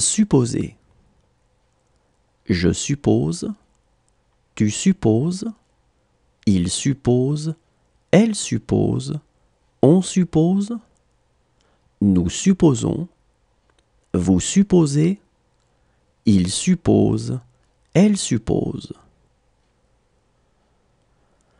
Supposer. Je suppose, tu supposes, il suppose, elle suppose, on suppose, nous supposons, vous supposez, il suppose, elle suppose.